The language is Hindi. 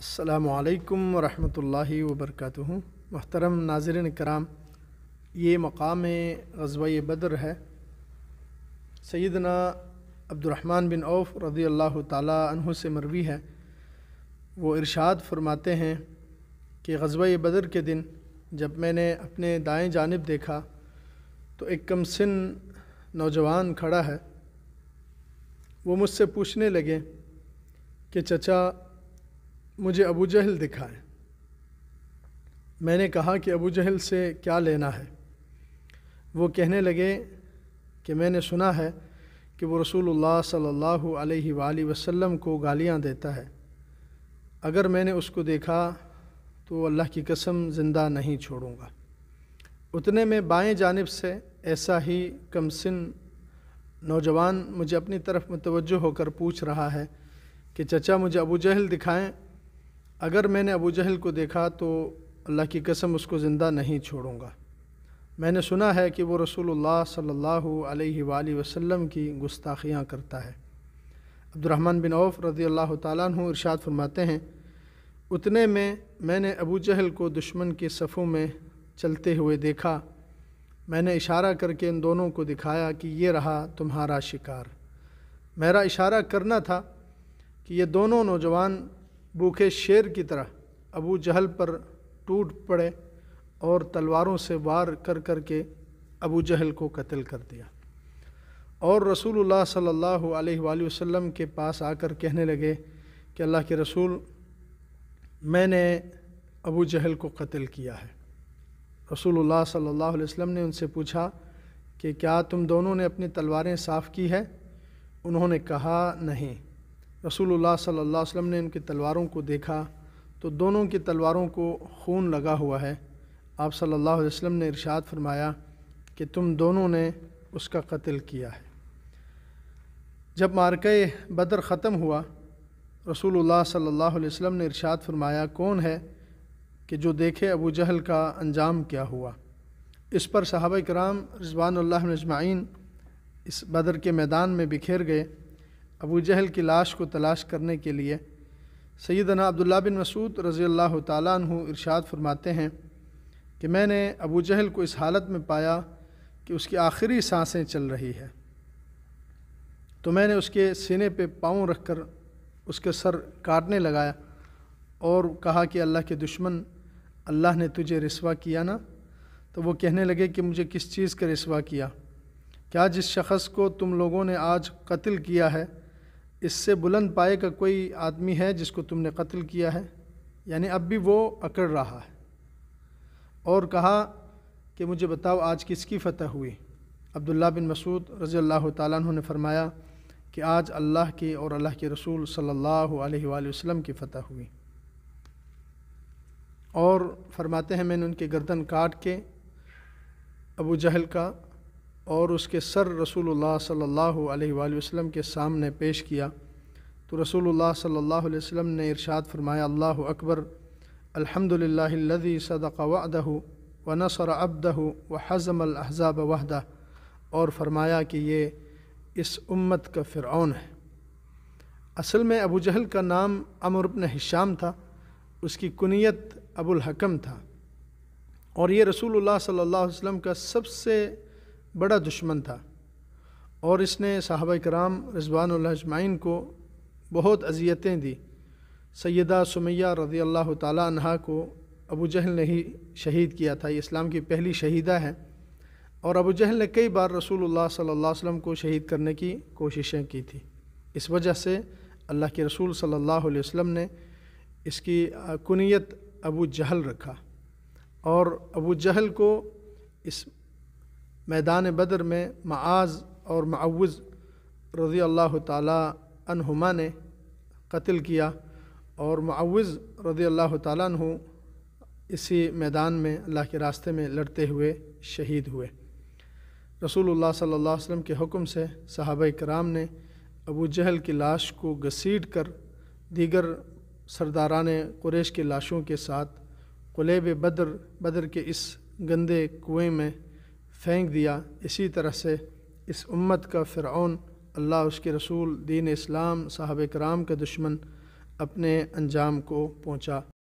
अल्लाम वरहमल वबरक महतरम नाजरन कराम ये मकाम गजवा बदर है सैदना अब्दुलरहमान बिन औफ रदी अल्लाह तह से मरवी है वो इरशाद फरमाते हैं कि गजवा बदर के दिन जब मैंने अपने दाएं जानब देखा तो एक कम नौजवान खड़ा है वो मुझसे पूछने लगे कि चचा मुझे अबू जहल दिखाएं मैंने कहा कि अबू जहल से क्या लेना है वो कहने लगे कि मैंने सुना है कि वो रसूलुल्लाह सल्लल्लाहु अलैहि सल्ला वसल्लम को गालियाँ देता है अगर मैंने उसको देखा तो अल्लाह की कसम ज़िंदा नहीं छोड़ूंगा उतने में बाएं जानब से ऐसा ही कमसिन नौजवान मुझे अपनी तरफ मतवजह होकर पूछ रहा है कि चचा मुझे अबू जहल दिखाएं अगर मैंने अबू जहल को देखा तो अल्लाह की कसम उसको ज़िंदा नहीं छोड़ूंगा मैंने सुना है कि वो रसूलुल्लाह सल्लल्लाहु अलैहि वसल्लम की गुस्ताखियाँ करता है अब्दुलरहमान बिन औफ रज़ी अल्लाह तु इरशाद फरमाते हैं उतने में मैंने अबू जहल को दुश्मन के सफ़ों में चलते हुए देखा मैंने इशारा करके इन दोनों को दिखाया कि ये रहा तुम्हारा शिकार मेरा इशारा करना था कि ये दोनों नौजवान भूखे शेर की तरह अबू जहल पर टूट पड़े और तलवारों से वार कर कर के अबू जहल को कत्ल कर दिया और रसूलुल्लाह सल्लल्लाहु अलैहि वसल्लम के पास आकर कहने लगे कि अल्लाह के रसूल मैंने अबू जहल को कत्ल किया है रसूलुल्लाह सल्लल्लाहु अलैहि वसल्लम ने उनसे पूछा कि क्या तुम दोनों ने अपनी तलवारें साफ़ की है उन्होंने कहा नहीं रसूलुल्लाह सल्लल्लाहु अलैहि वसल्लम ने उनकी तलवारों को देखा तो दोनों की तलवारों को खून लगा हुआ है आप सल्लल्लाहु अलैहि वसल्लम ने इरशाद फरमाया कि तुम दोनों ने उसका कत्ल किया है जब मार्क बदर ख़त्म हुआ रसूलुल्लाह सल्लल्लाहु अलैहि वसल्लम ने इरशाद फरमाया कौन है कि जो देखे अबू जहल का अंजाम क्या हुआ इस पर साहब कराम रजवान इस बदर के मैदान में बिखेर गए अबू जहल की लाश को तलाश करने के लिए सैदना अब्दुल्ला बिन मसूद रज़ी अल्लाह तु इरशाद फरमाते हैं कि मैंने अबू जहल को इस हालत में पाया कि उसकी आखिरी सांसें चल रही है तो मैंने उसके सीने पे पाँव रख कर उसके सर काटने लगाया और कहा कि अल्लाह के दुश्मन अल्लाह ने तुझे रसवा किया ना तो वो कहने लगे कि मुझे किस चीज़ का रसवा किया क्या जिस शख्स को तुम लोगों ने आज कत्ल किया है इससे बुलंद पाए का कोई आदमी है जिसको तुमने कत्ल किया है यानी अब भी वो अकड़ रहा है और कहा कि मुझे बताओ आज किसकी फ़तह हुई अब्दुल्ला बिन मसूद रज़ी अल्लाह तु ने फरमाया कि आज अल्लाह के और अल्लाह के रसूल सल्लल्लाहु अलैहि वसल्लम की फ़तह हुई और फरमाते हैं मैंने उनके गर्दन काट के अबू जहल का और उसके सर रसूलुल्लाह सल्लल्लाहु अलैहि वसल्लम के सामने पेश किया तो रसूलुल्लाह सल्लल्लाहु अलैहि वसल्लम ने इरशाद फरमाया अल्लाह अकबर अल्हम्दुलिल्लाहिल्लज़ी सदक़ वअदहु व नसर अब्दहु व हज़म अहज़ाब वहदा और फरमाया कि ये इस उम्मत का फ़िरौन है असल में अबू जहल का नाम अमर इब्न हिशाम था उसकी कुनीत अबुल हकम था और ये रसूलुल्लाह सल्लल्लाहु अलैहि वसल्लम का सबसे बड़ा दुश्मन था और इसने साहबा कराम रजवानजमाइन को बहुत अजियतें दी सैदा सुमैया रज़ी अल्लाह तहा को अबू जहल ने ही शहीद किया था ये इस्लाम की पहली शहीदा है और अबू जहल ने कई बार रसूलुल्लाह सल्लल्लाहु अलैहि वसल्लम को शहीद करने की कोशिशें की थी इस वजह से अल्लाह के रसूल सल्लल्लाहु अलैहि वसल्लम ने इसकी कुनीत अबू जहल रखा और अबू जहल को इस मैदान बदर में माज और माउज़ रज़ी अल्लाह तुमा ने कत्ल किया और माउज़ रज़ी अल्लाह तु इसी मैदान में अल्लाह के रास्ते में लड़ते हुए शहीद हुए रसूलुल्लाह सल्लल्लाहु अलैहि वसल्लम के हुक्म से सहाब कराम ने अबू जहल की लाश को घसीट कर दीगर ने कुरेश की लाशों के साथ कुलेब बदर बदर के इस गंदे कुएँ में फेंक दिया इसी तरह से इस उम्मत का फ़िरौन अल्लाह उसके रसूल दीन इस्लाम साहब कराम के दुश्मन अपने अंजाम को पहुँचा